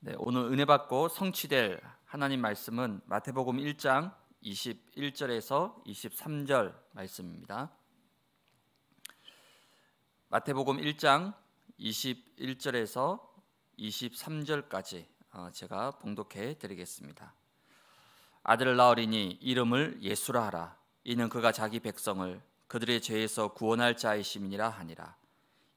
네, 오늘 은혜 받고 성취될 하나님 말씀은 마태복음 1장 21절에서 23절 말씀입니다. 마태복음 1장 21절에서 23절까지 어, 제가 봉독해 드리겠습니다. 아들을 낳으리니 이름을 예수라 하라. 이는 그가 자기 백성을 그들의 죄에서 구원할 자이심이라 하니라.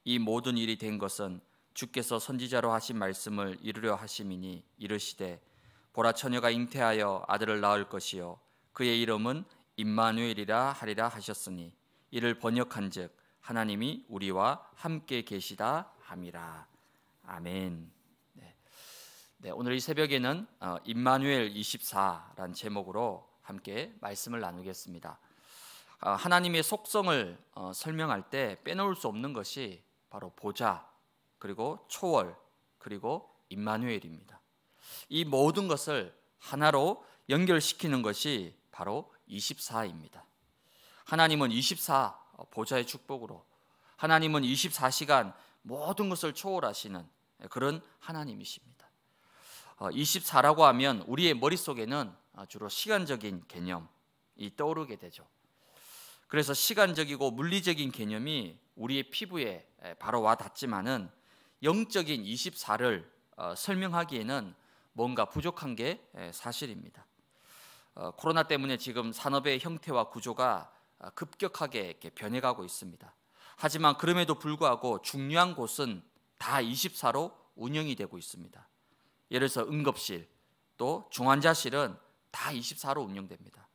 이 모든 일이 된 것은 주께서 선지자로 하신 말씀을 이루려 하심이니 이르시되 보라 처녀가 잉태하여 아들을 낳을 것이요 그의 이름은 임마누엘이라 하리라 하셨으니 이를 번역한즉 하나님이 우리와 함께 계시다 함이라 아멘. 네, 네 오늘 이 새벽에는 어, 임마누엘 24란 제목으로 함께 말씀을 나누겠습니다. 어, 하나님의 속성을 어, 설명할 때 빼놓을 수 없는 것이 바로 보좌 그리고 초월, 그리고 임마누엘입니다. 이 모든 것을 하나로 연결시키는 것이 바로 24입니다. 하나님은 24 보좌의 축복으로 하나님은 24시간 모든 것을 초월하시는 그런 하나님이십니다. 24라고 어, 하면 우리의 머릿속에는 주로 시간적인 개념이 떠오르게 되죠. 그래서 시간적이고 물리적인 개념이 우리의 피부에 바로 와 닿지만은 영적인 24를 어, 설명하기에는 뭔가 부족한 게 예, 사실입니다. 어, 코로나 때문에 지금 산업의 형태와 구조가 어, 급격하게 변해가고 있습니다. 하지만 그럼에도 불구하고 중요한 곳은 다 24로 운영이 되고 있습니다. 예를 들어서 응급실 또 중환자실은 다 24로 운영됩니다.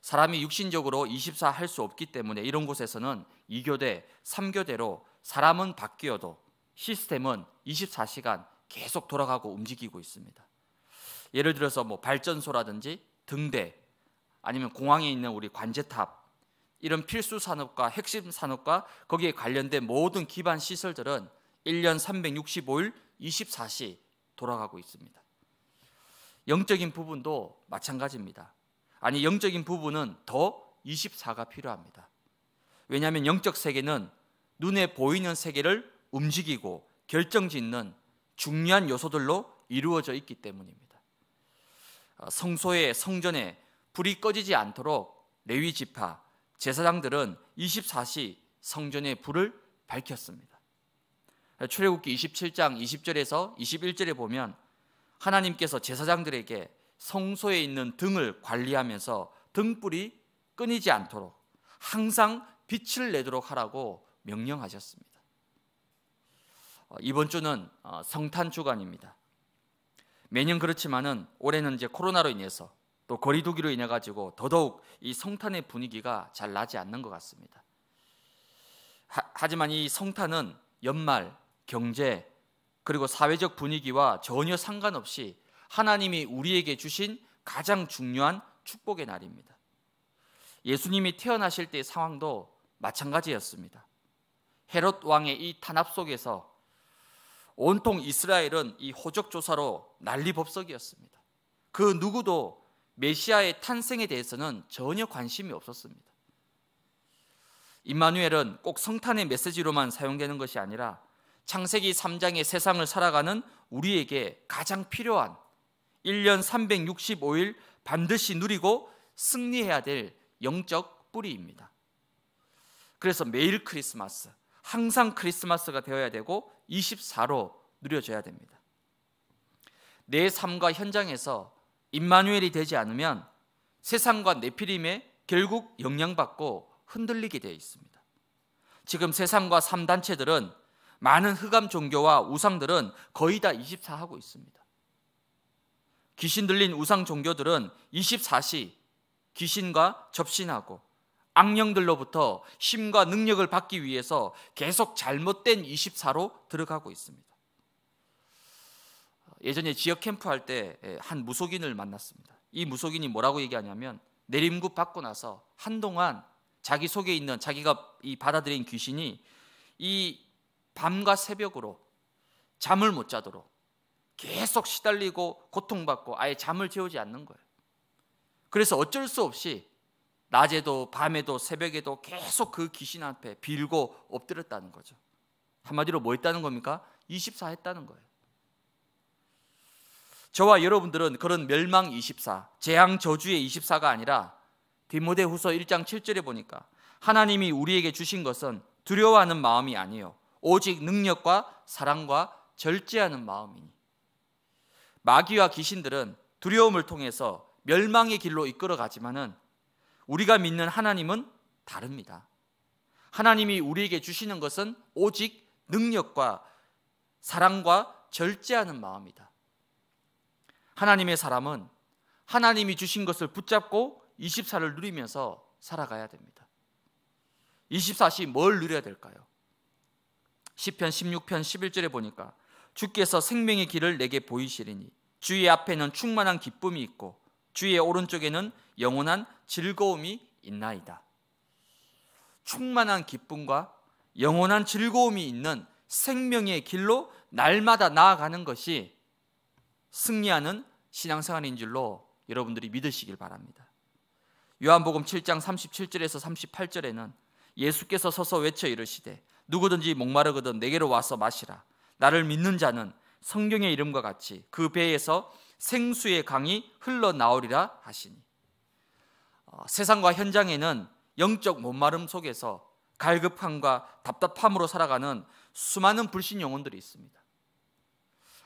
사람이 육신적으로 24 할 수 없기 때문에 이런 곳에서는 2교대, 3교대로 사람은 바뀌어도 시스템은 24시간 계속 돌아가고 움직이고 있습니다. 예를 들어서 뭐 발전소라든지 등대 아니면 공항에 있는 우리 관제탑 이런 필수 산업과 핵심 산업과 거기에 관련된 모든 기반 시설들은 1년 365일 24시 돌아가고 있습니다. 영적인 부분도 마찬가지입니다. 아니 영적인 부분은 더 24가 필요합니다. 왜냐하면 영적 세계는 눈에 보이는 세계를 움직이고 결정짓는 중요한 요소들로 이루어져 있기 때문입니다. 어, 성소의 성전에 불이 꺼지지 않도록 레위 지파 제사장들은 24시 성전의 불을 밝혔습니다. 출애굽기 27장 20절에서 21절에 보면 하나님께서 제사장들에게 성소에 있는 등을 관리하면서 등불이 끊이지 않도록 항상 빛을 내도록 하라고 명령하셨습니다. 어, 이번 주는 어, 성탄 주간입니다. 매년 그렇지만은 올해는 이제 코로나로 인해서 또 거리두기로 인해 가지고 더더욱 이 성탄의 분위기가 잘 나지 않는 것 같습니다. 하, 지만이 성탄은 연말, 경제 그리고 사회적 분위기와 전혀 상관없이 하나님이 우리에게 주신 가장 중요한 축복의 날입니다. 예수님이 태어나실 때의 상황도 마찬가지였습니다. 헤롯 왕의 이 탄압 속에서 온통 이스라엘은 이 호적 조사로 난리법석이었습니다. 그 누구도 메시아의 탄생에 대해서는 전혀 관심이 없었습니다. 임마누엘은 꼭 성탄의 메시지로만 사용되는 것이 아니라 창세기 3장의 세상을 살아가는 우리에게 가장 필요한 1년 365일 반드시 누리고 승리해야 될 영적 뿌리입니다. 그래서 매일 크리스마스 항상 크리스마스가 되어야 되고 24로 누려져야 됩니다. 내 삶과 현장에서 임마누엘이 되지 않으면 세상과 내피림에 결국 영향받고 흔들리게 되어 있습니다. 지금 세상과 삶 단체들은 많은 흑암 종교와 우상들은 거의 다 24하고 있습니다. 귀신 들린 우상 종교들은 24시 귀신과 접신하고 악령들로부터 힘과 능력을 받기 위해서 계속 잘못된 24로 들어가고 있습니다. 예전에 지역 캠프 할 때한 예, 무속인을 만났습니다. 이 무속인이 뭐라고 얘기하냐면 내림굿 받고 나서 한동안 자기 속에 있는 자기가 이 받아들인 귀신이 이 밤과 새벽으로 잠을 못 자도록 계속 시달리고 고통받고 아예 잠을 재우지 않는 거예요. 그래서 어쩔 수 없이 낮에도 밤에도 새벽에도 계속 그 귀신 앞에 빌고 엎드렸다는 거죠. 한마디로 뭐 했다는 겁니까? 24 했다는 거예요. 저와 여러분들은 그런 멸망 24, 재앙 저주의 24가 아니라 디모데 후서 1장 7절에 보니까 하나님이 우리에게 주신 것은 두려워하는 마음이 아니요 오직 능력과 사랑과 절제하는 마음이니 마귀와 귀신들은 두려움을 통해서 멸망의 길로 이끌어가지만은 우리가 믿는 하나님은 다릅니다. 하나님이 우리에게 주시는 것은 오직 능력과 사랑과 절제하는 마음이다. 하나님의 사람은 하나님이 주신 것을 붙잡고 24를 누리면서 살아가야 됩니다. 24시 뭘 누려야 될까요? 10편 16편 11절에 보니까 주께서 생명의 길을 내게 보이시리니 주의 앞에는 충만한 기쁨이 있고 주의 오른쪽에는 영원한 즐거움이 있나이다. 충만한 기쁨과 영원한 즐거움이 있는 생명의 길로 날마다 나아가는 것이 승리하는 신앙생활인 줄로 여러분들이 믿으시길 바랍니다. 요한복음 7장 37절에서 38절에는 예수께서 서서 외쳐 이르시되 누구든지 목마르거든 내게로 와서 마시라. 나를 믿는 자는 성경의 이름과 같이 그 배에서 생수의 강이 흘러나오리라 하시니 어, 세상과 현장에는 영적 못마름 속에서 갈급함과 답답함으로 살아가는 수많은 불신 영혼들이 있습니다.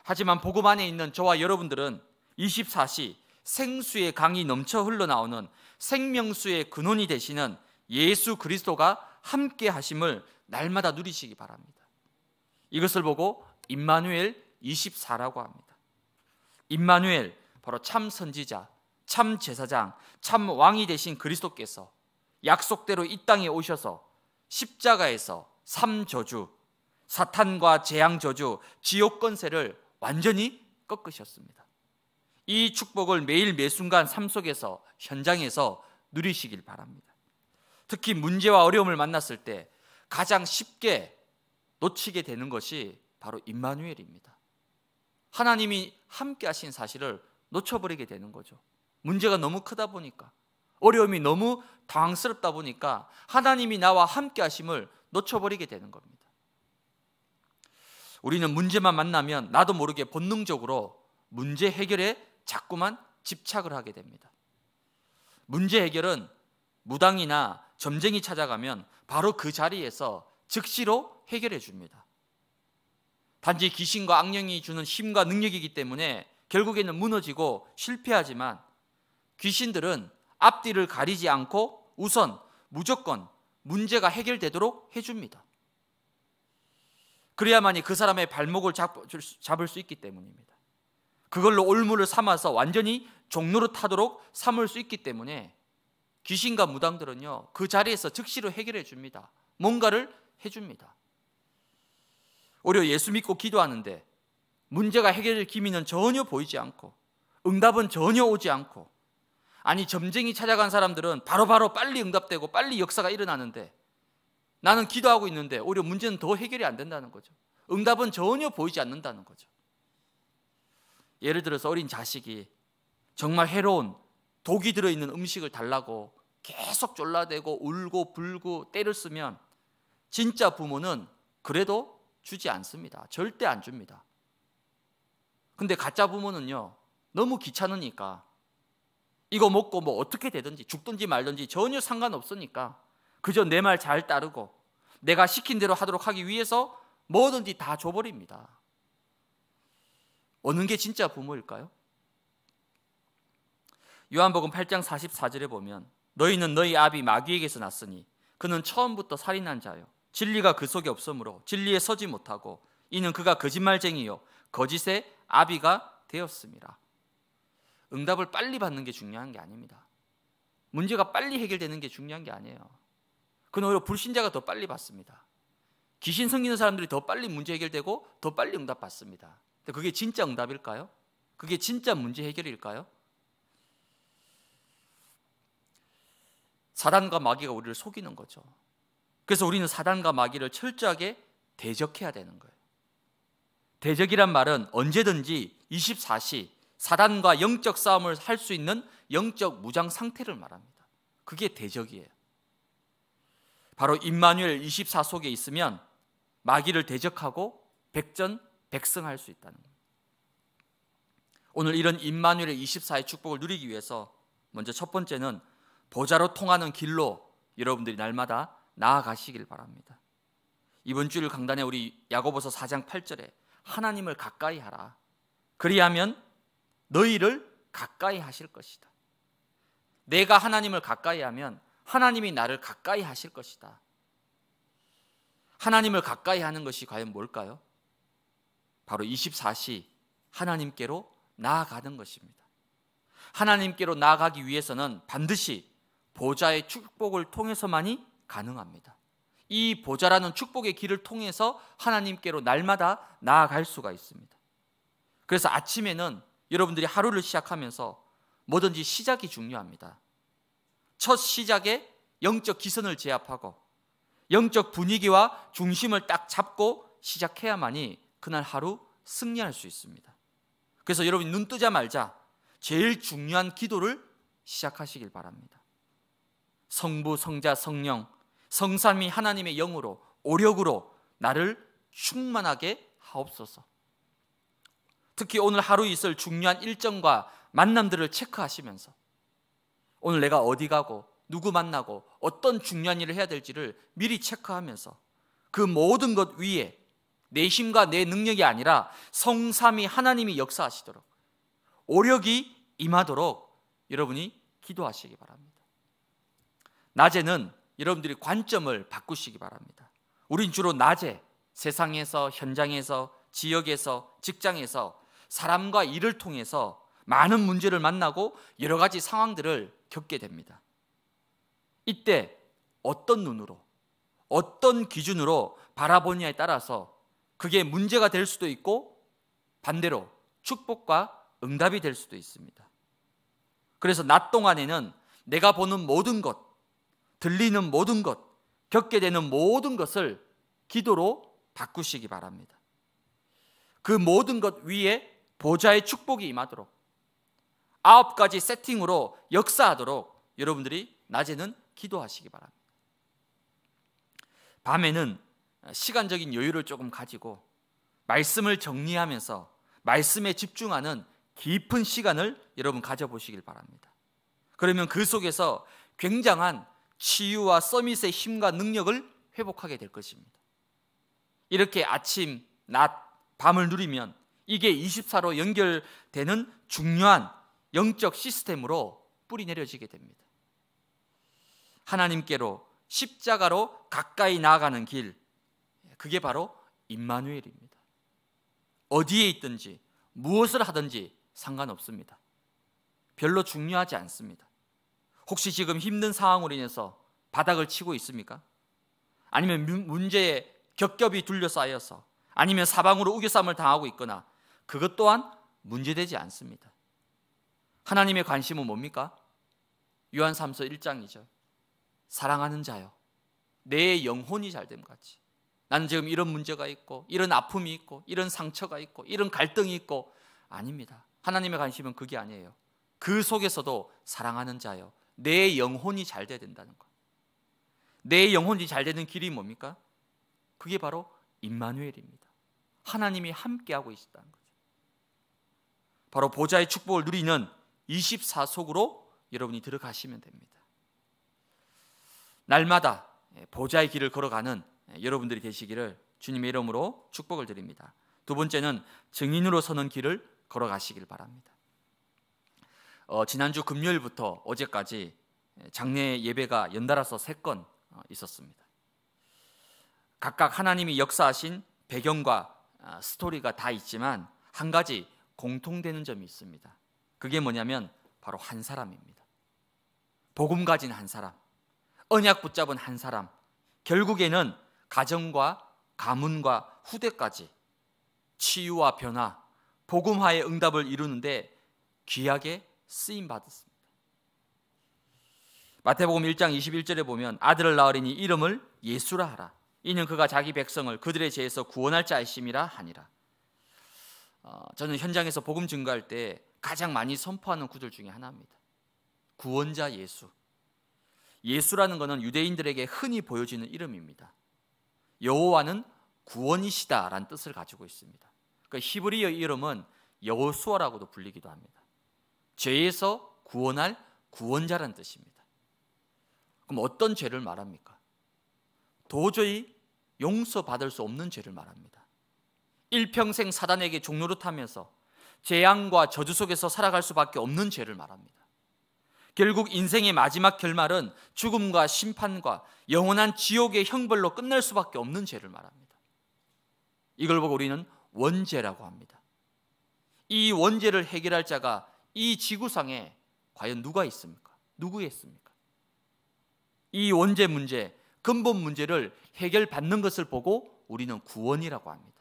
하지만 복음 안에 있는 저와 여러분들은 24시 생수의 강이 넘쳐 흘러나오는 생명수의 근원이 되시는 예수 그리스도가 함께 하심을 날마다 누리시기 바랍니다. 이것을 보고 임마누엘 24라고 합니다. 임마누엘 바로 참 선지자 참 제사장, 참 왕이 되신 그리스도께서 약속대로 이 땅에 오셔서 십자가에서 삼저주, 사탄과 재앙 저주, 지옥 권세를 완전히 꺾으셨습니다. 이 축복을 매일 매순간 삶 속에서 현장에서 누리시길 바랍니다. 특히 문제와 어려움을 만났을 때 가장 쉽게 놓치게 되는 것이 바로 임마누엘입니다. 하나님이 함께 하신 사실을 놓쳐버리게 되는 거죠. 문제가 너무 크다 보니까 어려움이 너무 당황스럽다 보니까 하나님이 나와 함께 하심을 놓쳐버리게 되는 겁니다. 우리는 문제만 만나면 나도 모르게 본능적으로 문제 해결에 자꾸만 집착을 하게 됩니다. 문제 해결은 무당이나 점쟁이 찾아가면 바로 그 자리에서 즉시로 해결해 줍니다. 단지 귀신과 악령이 주는 힘과 능력이기 때문에 결국에는 무너지고 실패하지만 귀신들은 앞뒤를 가리지 않고 우선 무조건 문제가 해결되도록 해줍니다. 그래야만이 그 사람의 발목을 잡을 수 있기 때문입니다. 그걸로 올무를 삼아서 완전히 종로로 타도록 삼을 수 있기 때문에 귀신과 무당들은요 그 자리에서 즉시로 해결해 줍니다. 뭔가를 해 줍니다. 오히려 예수 믿고 기도하는데 문제가 해결될 기미는 전혀 보이지 않고 응답은 전혀 오지 않고 아니 점쟁이 찾아간 사람들은 바로바로 바로 빨리 응답되고 빨리 역사가 일어나는데 나는 기도하고 있는데 오히려 문제는 더 해결이 안 된다는 거죠. 응답은 전혀 보이지 않는다는 거죠. 예를 들어서 어린 자식이 정말 해로운 독이 들어있는 음식을 달라고 계속 졸라대고 울고 불고 때를 쓰면 진짜 부모는 그래도 주지 않습니다. 절대 안 줍니다. 근데 가짜 부모는요, 너무 귀찮으니까 이거 먹고 뭐 어떻게 되든지 죽든지 말든지 전혀 상관없으니까 그저 내 말 잘 따르고 내가 시킨 대로 하도록 하기 위해서 뭐든지 다 줘버립니다. 어느 게 진짜 부모일까요? 요한복음 8장 44절에 보면 너희는 너희 아비 마귀에게서 났으니 그는 처음부터 살인한 자요 진리가 그 속에 없으므로 진리에 서지 못하고 이는 그가 거짓말쟁이요 거짓의 아비가 되었습니다. 응답을 빨리 받는 게 중요한 게 아닙니다. 문제가 빨리 해결되는 게 중요한 게 아니에요. 그건 오히려 불신자가 더 빨리 받습니다. 귀신 생기는 사람들이 더 빨리 문제 해결되고 더 빨리 응답 받습니다. 근데 그게 진짜 응답일까요? 그게 진짜 문제 해결일까요? 사단과 마귀가 우리를 속이는 거죠. 그래서 우리는 사단과 마귀를 철저하게 대적해야 되는 거예요. 대적이란 말은 언제든지 24시 사단과 영적 싸움을 할 수 있는 영적 무장 상태를 말합니다. 그게 대적이에요. 바로 임마누엘 24속에 있으면 마귀를 대적하고 백전 백승할 수 있다는 거예요. 오늘 이런 임마누엘 24의 축복을 누리기 위해서 먼저 첫 번째는 보좌로 통하는 길로 여러분들이 날마다 나아가시길 바랍니다. 이번 주일 강단에 우리 야고보서 4장 8절에 하나님을 가까이 하라. 그리하면 너희를 가까이 하실 것이다. 내가 하나님을 가까이 하면 하나님이 나를 가까이 하실 것이다. 하나님을 가까이 하는 것이 과연 뭘까요? 바로 24시 하나님께로 나아가는 것입니다. 하나님께로 나아가기 위해서는 반드시 보좌의 축복을 통해서만이 가능합니다. 이 보좌라는 축복의 길을 통해서 하나님께로 날마다 나아갈 수가 있습니다. 그래서 아침에는 여러분들이 하루를 시작하면서 뭐든지 시작이 중요합니다. 첫 시작에 영적 기선을 제압하고 영적 분위기와 중심을 딱 잡고 시작해야만이 그날 하루 승리할 수 있습니다. 그래서 여러분 눈 뜨자 말자 제일 중요한 기도를 시작하시길 바랍니다. 성부, 성자, 성령, 성삼위 하나님의 영으로 오력으로 나를 충만하게 하옵소서. 특히 오늘 하루 있을 중요한 일정과 만남들을 체크하시면서 오늘 내가 어디 가고 누구 만나고 어떤 중요한 일을 해야 될지를 미리 체크하면서 그 모든 것 위에 내 힘과 내 능력이 아니라 성삼이 하나님이 역사하시도록 오력이 임하도록 여러분이 기도하시기 바랍니다. 낮에는 여러분들이 관점을 바꾸시기 바랍니다. 우린 주로 낮에 세상에서 현장에서 지역에서 직장에서 사람과 일을 통해서 많은 문제를 만나고 여러 가지 상황들을 겪게 됩니다. 이때 어떤 눈으로, 어떤 기준으로 바라보느냐에 따라서 그게 문제가 될 수도 있고 반대로 축복과 응답이 될 수도 있습니다. 그래서 낮 동안에는 내가 보는 모든 것, 들리는 모든 것, 겪게 되는 모든 것을 기도로 바꾸시기 바랍니다. 그 모든 것 위에 보좌의 축복이 임하도록 아홉 가지 세팅으로 역사하도록 여러분들이 낮에는 기도하시기 바랍니다. 밤에는 시간적인 여유를 조금 가지고 말씀을 정리하면서 말씀에 집중하는 깊은 시간을 여러분 가져보시길 바랍니다. 그러면 그 속에서 굉장한 치유와 서밋의 힘과 능력을 회복하게 될 것입니다. 이렇게 아침, 낮, 밤을 누리면 이게 24로 연결되는 중요한 영적 시스템으로 뿌리 내려지게 됩니다. 하나님께로 십자가로 가까이 나아가는 길 그게 바로 임마누엘입니다. 어디에 있든지 무엇을 하든지 상관없습니다. 별로 중요하지 않습니다. 혹시 지금 힘든 상황으로 인해서 바닥을 치고 있습니까? 아니면 문제에 겹겹이 둘러싸여서 아니면 사방으로 우겨쌈을 당하고 있거나 그것 또한 문제되지 않습니다. 하나님의 관심은 뭡니까? 요한 3서 1장이죠. 사랑하는 자요. 내 영혼이 잘됨 같이. 나 지금 이런 문제가 있고 이런 아픔이 있고 이런 상처가 있고 이런 갈등이 있고 아닙니다. 하나님의 관심은 그게 아니에요. 그 속에서도 사랑하는 자요. 내 영혼이 잘 돼야 된다는 것. 내 영혼이 잘 되는 길이 뭡니까? 그게 바로 임마누엘입니다. 하나님이 함께하고 있다는 거 바로 보좌의 축복을 누리는 24속으로 여러분이 들어가시면 됩니다. 날마다 예, 보좌의 길을 걸어가는 예, 여러분들이 되시기를 주님의 이름으로 축복을 드립니다. 두 번째는 증인으로 서는 길을 걸어가시길 바랍니다. 어, 지난주 금요일부터 어제까지 예, 장례 예배가 연달아서 세건 어, 있었습니다. 각각 하나님이 역사하신 배경과 아, 스토리가 다 있지만 한 가지 공통되는 점이 있습니다. 그게 뭐냐면 바로 한 사람입니다. 복음 가진 한 사람, 언약 붙잡은 한 사람, 결국에는 가정과 가문과 후대까지 치유와 변화, 복음화의 응답을 이루는데 귀하게 쓰임 받았습니다. 마태복음 1장 21절에 보면 아들을 낳으리니 이름을 예수라 하라. 이는 그가 자기 백성을 그들의 죄에서 구원할 자이심이라 하니라. 어, 저는 현장에서 복음 증거할 때 가장 많이 선포하는 구절 중에 하나입니다. 구원자 예수. 예수라는 것은 유대인들에게 흔히 보여지는 이름입니다. 여호와는 구원이시다라는 뜻을 가지고 있습니다. 그 히브리어 이름은 여호수아라고도 불리기도 합니다. 죄에서 구원할 구원자란 뜻입니다. 그럼 어떤 죄를 말합니까? 도저히 용서받을 수 없는 죄를 말합니다. 일평생 사단에게 종노릇하면서 재앙과 저주 속에서 살아갈 수밖에 없는 죄를 말합니다. 결국 인생의 마지막 결말은 죽음과 심판과 영원한 지옥의 형벌로 끝날 수밖에 없는 죄를 말합니다. 이걸 보고 우리는 원죄라고 합니다. 이 원죄를 해결할 자가 이 지구상에 과연 누가 있습니까? 누구였습니까? 이 원죄 문제, 근본 문제를 해결받는 것을 보고 우리는 구원이라고 합니다.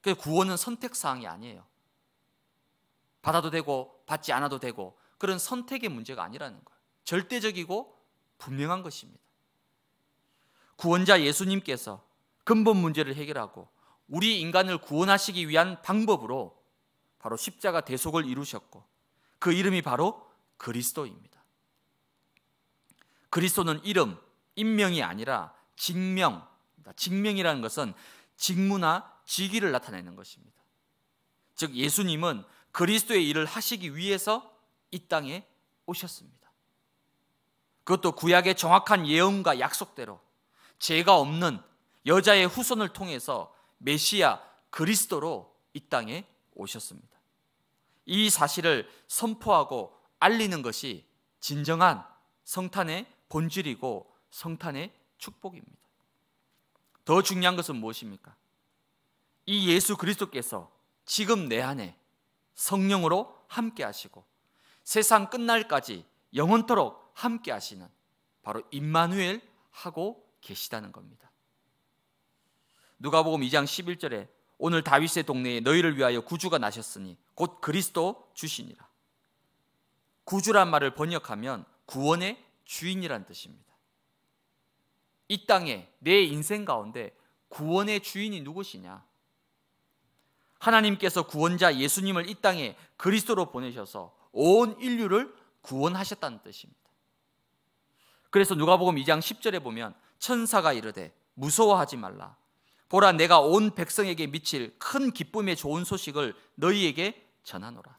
그 구원은 선택 사항이 아니에요. 받아도 되고 받지 않아도 되고 그런 선택의 문제가 아니라는 거예요. 절대적이고 분명한 것입니다. 구원자 예수님께서 근본 문제를 해결하고 우리 인간을 구원하시기 위한 방법으로 바로 십자가 대속을 이루셨고 그 이름이 바로 그리스도입니다. 그리스도는 이름, 인명이 아니라 직명. 직명이라는 것은 직무나 지기를 나타내는 것입니다. 즉 예수님은 그리스도의 일을 하시기 위해서 이 땅에 오셨습니다. 그것도 구약의 정확한 예언과 약속대로 죄가 없는 여자의 후손을 통해서 메시아 그리스도로 이 땅에 오셨습니다. 이 사실을 선포하고 알리는 것이 진정한 성탄의 본질이고 성탄의 축복입니다. 더 중요한 것은 무엇입니까? 이 예수 그리스도께서 지금 내 안에 성령으로 함께 하시고 세상 끝날까지 영원토록 함께 하시는 바로 임마누엘 하고 계시다는 겁니다. 누가복음 2장 11절에 오늘 다윗의 동네에 너희를 위하여 구주가 나셨으니 곧 그리스도 주시니라. 구주란 말을 번역하면 구원의 주인이란 뜻입니다. 이 땅에 내 인생 가운데 구원의 주인이 누구시냐? 하나님께서 구원자 예수님을 이 땅에 그리스도로 보내셔서 온 인류를 구원하셨다는 뜻입니다. 그래서 누가복음 2장 10절에 보면 천사가 이르되 무서워하지 말라 보라 내가 온 백성에게 미칠 큰 기쁨의 좋은 소식을 너희에게 전하노라.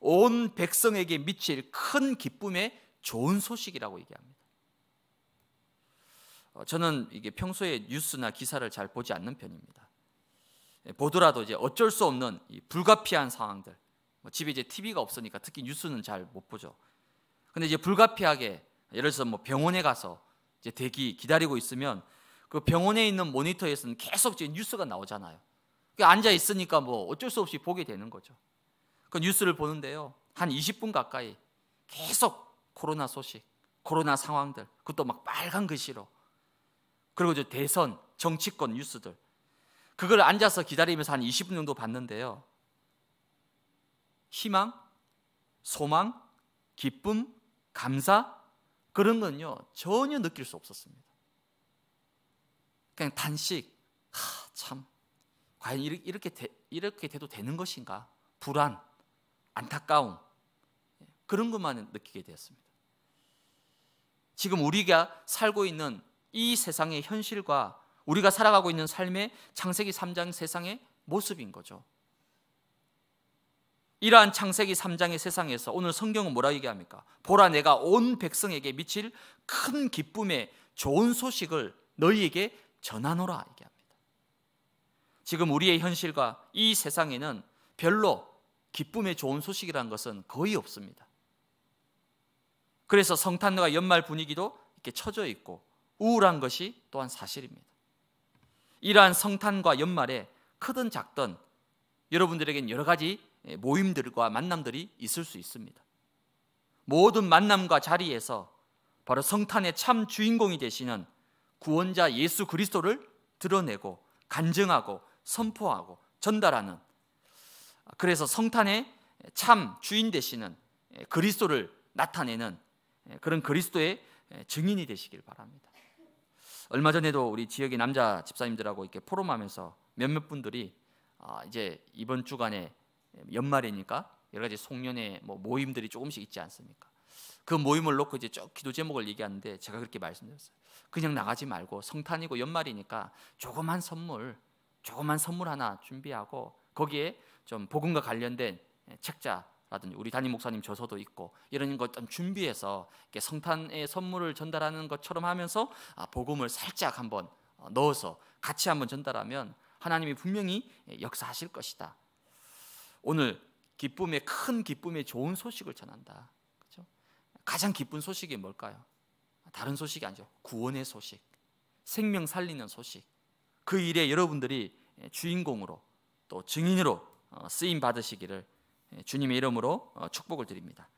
온 백성에게 미칠 큰 기쁨의 좋은 소식이라고 얘기합니다. 어, 저는 이게 평소에 뉴스나 기사를 잘 보지 않는 편입니다. 예, 보더라도 이제 어쩔 수 없는 불가피한 상황들. 뭐 집에 이제 TV가 없으니까 특히 뉴스는 잘 못 보죠. 근데 이제 불가피하게 예를 들어서 뭐 병원에 가서 이제 대기 기다리고 있으면 그 병원에 있는 모니터에서는 계속 이제 뉴스가 나오잖아요. 앉아 있으니까 뭐 어쩔 수 없이 보게 되는 거죠. 그 뉴스를 보는데요. 한 20분 가까이 계속 코로나 소식, 코로나 상황들, 그것도 막 빨간 글씨로. 그리고 저 대선, 정치권 뉴스들 그걸 앉아서 기다리면서 한 20분 정도 봤는데요. 희망, 소망, 기쁨, 감사 그런 건요 전혀 느낄 수 없었습니다. 그냥 단식, 하, 참 과연 이렇게 이렇게, 되, 이렇게 돼도 되는 것인가? 불안, 안타까움 그런 것만 느끼게 되었습니다. 지금 우리가 살고 있는 이 세상의 현실과 우리가 살아가고 있는 삶의 창세기 3장 세상의 모습인 거죠. 이러한 창세기 3장의 세상에서 오늘 성경은 뭐라 얘기합니까? 보라 내가 온 백성에게 미칠 큰 기쁨의 좋은 소식을 너희에게 전하노라 얘기합니다. 지금 우리의 현실과 이 세상에는 별로 기쁨의 좋은 소식이라는 것은 거의 없습니다. 그래서 성탄과 연말 분위기도 이렇게 처져 있고 우울한 것이 또한 사실입니다. 이러한 성탄과 연말에 크든 작든 여러분들에겐 여러 가지 예, 모임들과 만남들이 있을 수 있습니다. 모든 만남과 자리에서 바로 성탄의 참 주인공이 되시는 구원자 예수 그리스도를 드러내고 간증하고 선포하고 전달하는 그래서 성탄의 참 주인 되시는 예, 그리스도를 나타내는 예, 그런 그리스도의 증인이 되시길 바랍니다. 얼마 전에도 우리 지역의 남자 집사님들하고 이렇게 포럼하면서 몇몇 분들이 아, 이제 이번 주간에 연말이니까 여러 가지 송년회 뭐 모임들이 조금씩 있지 않습니까? 그 모임을 놓고 이제 쭉 기도 제목을 얘기하는데 제가 그렇게 말씀드렸어요. 그냥 나가지 말고 성탄이고 연말이니까 조그만 선물, 조그만 선물 하나 준비하고 거기에 좀 복음과 관련된 책자 라든지 우리 담임 목사님 저서도 있고 이런 것 좀 준비해서 성탄의 선물을 전달하는 것처럼 하면서 아, 복음을 살짝 한번 어, 넣어서 같이 한번 전달하면 하나님이 분명히 역사하실 것이다. 오늘 기쁨의 큰 기쁨의 좋은 소식을 전한다. 그렇죠? 가장 기쁜 소식이 뭘까요? 다른 소식이 아니죠. 구원의 소식, 생명 살리는 소식. 그 일에 여러분들이 주인공으로 또 증인으로 어, 쓰임 받으시기를 주님의 이름으로 어, 축복을 드립니다.